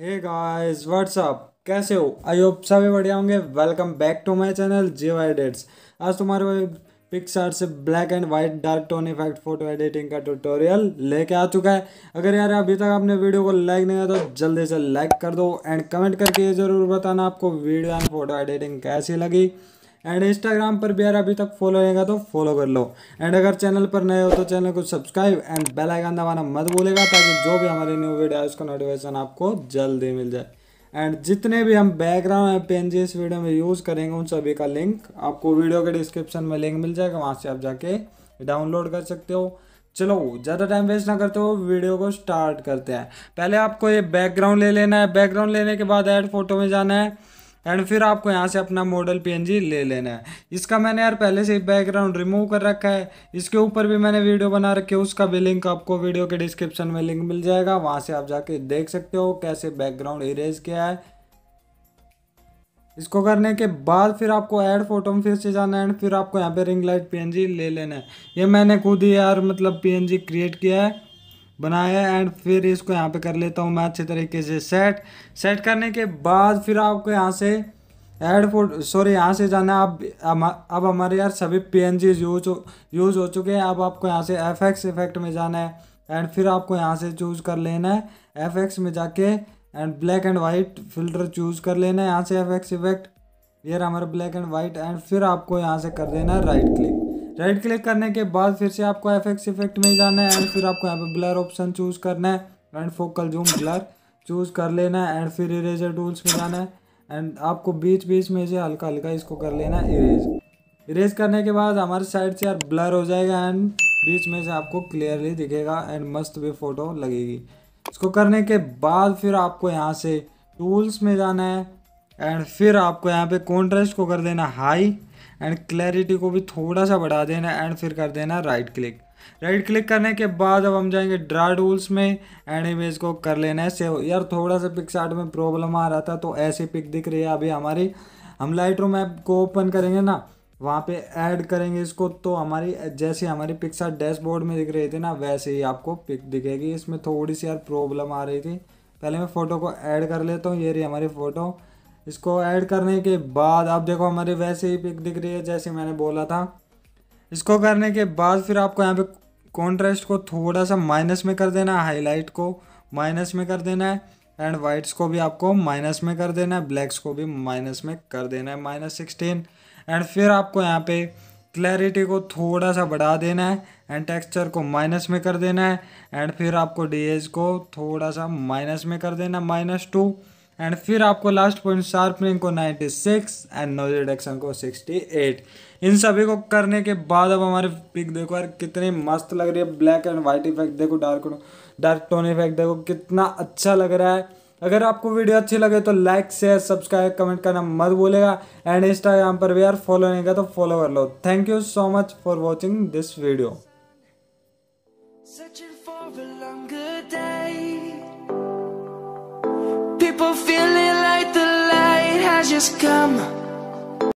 hey guys what's up कैसे हो I hope सभी बढ़िया होंगे welcome back to my channel वाई डेट्स आज तुम्हारे पिक्सार से black and white dark tone effect photo editing का ट्यूटोरियल लेके आ चुका है अगर यार अभी तक आपने वीडियो को लाइक नहीं किया तो जल्दी से लाइक कर दो एंड कमेंट करके ये ज़रूर बताना आपको वीडियो एंड फोटो एडिटिंग कैसी लगी एंड इंस्टाग्राम पर भी यार अभी तक फॉलो रहेगा तो फॉलो कर लो एंड अगर चैनल पर नए हो तो चैनल को सब्सक्राइब एंड बेल आइकन दबाना मत भूलेगा ताकि जो भी हमारी न्यू वीडियो है उसका नोटिफिकेशन आपको जल्दी मिल जाए एंड जितने भी हम बैकग्राउंड एंड पेन जी इस वीडियो में यूज़ करेंगे उन सभी का लिंक आपको वीडियो के डिस्क्रिप्शन में लिंक मिल जाएगा वहाँ से आप जाके डाउनलोड कर सकते हो चलो ज़्यादा टाइम वेस्ट ना करते हो वीडियो को स्टार्ट करते हैं पहले आपको ये बैकग्राउंड ले लेना है बैकग्राउंड लेने के बाद ऐड फोटो में जाना है एंड फिर आपको यहाँ से अपना मॉडल पीएनजी ले लेना है इसका मैंने यार पहले से बैकग्राउंड रिमूव कर रखा है इसके ऊपर भी मैंने वीडियो बना रखी है उसका भी लिंक आपको वीडियो के डिस्क्रिप्शन में लिंक मिल जाएगा वहाँ से आप जाके देख सकते हो कैसे बैकग्राउंड इरेज किया है इसको करने के बाद फिर आपको ऐड फोटो में फिर से जाना है एंड फिर आपको यहाँ पे रिंग लाइट पीएनजी ले लेना है ये मैंने खुद ही यार मतलब पीएनजी क्रिएट किया है बनाया एंड फिर इसको यहाँ पे कर लेता हूँ मैं अच्छे तरीके से सेट सेट करने के बाद फिर आपको यहाँ से एड फोट सॉरी यहाँ से जाना अब अब हमारे यार सभी P N G use use हो चुके हैं अब आपको यहाँ से एफ एक्स इफेक्ट में जाना है एंड फिर आपको यहाँ से चूज़ कर लेना है एफ एक्स में जाके and black and white filter choose कर लेना है यहाँ से एफ एक्स इफेक्ट यार हमारा ब्लैक एंड वाइट एंड फिर आपको यहाँ से कर देना है राइट क्लिक राइट क्लिक करने के बाद फिर से आपको एफ इफेक्ट में जाना है एंड फिर आपको यहाँ पे ब्लर ऑप्शन चूज करना है and focal zoom blur choose कर लेना है एंड फिर इरेजर टूल्स में जाना है एंड आपको बीच बीच में से हल्का हल्का इसको कर लेना है इरेज इरेज करने के बाद हमारे साइड से यार ब्लर हो जाएगा एंड बीच में से आपको क्लियरली दिखेगा एंड मस्त भी फ़ोटो लगेगी इसको करने के बाद फिर आपको यहाँ से टूल्स में जाना है एंड फिर आपको यहाँ पे कॉन्ट्रेस्ट को कर देना हाई एंड क्लैरिटी को भी थोड़ा सा बढ़ा देना एंड फिर कर देना राइट क्लिक राइट क्लिक करने के बाद अब हम जाएंगे ड्रा टूल्स में एंड इमेज को कर लेना है सेव यार थोड़ा सा पिक्स में प्रॉब्लम आ रहा था तो ऐसे पिक दिख रही है अभी हमारी हम लाइट रूम ऐप को ओपन करेंगे ना वहाँ पे ऐड करेंगे इसको तो हमारी जैसे हमारी पिक्सा डैशबोर्ड में दिख रही थी ना वैसे ही आपको पिक दिखेगी इसमें थोड़ी सी यार प्रॉब्लम आ रही थी पहले मैं फ़ोटो को ऐड कर लेता हूँ ये रही हमारी फ़ोटो इसको ऐड करने के बाद आप देखो हमारी वैसे ही पिक दिख रही है जैसे मैंने बोला था इसको करने के बाद फिर आपको यहाँ पे कॉन्ट्रेस्ट को थोड़ा सा माइनस में कर देना है हाईलाइट को माइनस में कर देना है एंड वाइट्स को भी आपको माइनस में कर देना है ब्लैक्स को भी माइनस में कर देना है माइनस सिक्सटीन एंड फिर आपको यहाँ पे क्लैरिटी को थोड़ा सा बढ़ा देना है एंड टेक्सचर को माइनस में कर देना है एंड फिर आपको डी को थोड़ा सा माइनस में कर देना है माइनस टू एंड फिर आपको लास्ट पॉइंट शार्पनिंग को 96 एंड नॉइज रिडक्शन को 68 इन सभी को करने के बाद अब हमारे पिक देखो यार कितनी मस्त लग रही है ब्लैक एंड व्हाइट इफेक्ट देखो डार्क डार्क टोन इफेक्ट देखो कितना अच्छा लग रहा है अगर आपको वीडियो अच्छी लगे तो लाइक शेयर सब्सक्राइब कमेंट करना मत भूलेगा एंड इंस्टाग्राम पर भी यार फॉलो नहीं किया तो फॉलो कर लो thank you so much for watching this video feeling like the light has just come